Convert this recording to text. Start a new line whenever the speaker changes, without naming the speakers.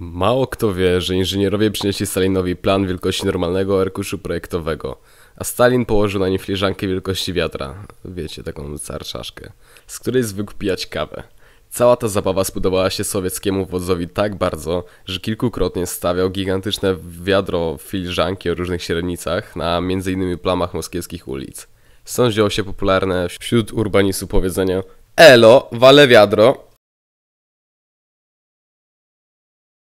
Mało kto wie, że inżynierowie przynieśli Stalinowi plan wielkości normalnego arkuszu projektowego, a Stalin położył na nim filiżankę wielkości wiatra, wiecie, taką carczaszkę, z której zwykł pijać kawę. Cała ta zabawa spodobała się sowieckiemu wodzowi tak bardzo, że kilkukrotnie stawiał gigantyczne wiadro filiżanki o różnych średnicach na m.in. plamach moskiewskich ulic. Stąd wzięło się popularne wśród urbanistów powiedzenie
Elo, wale wiadro,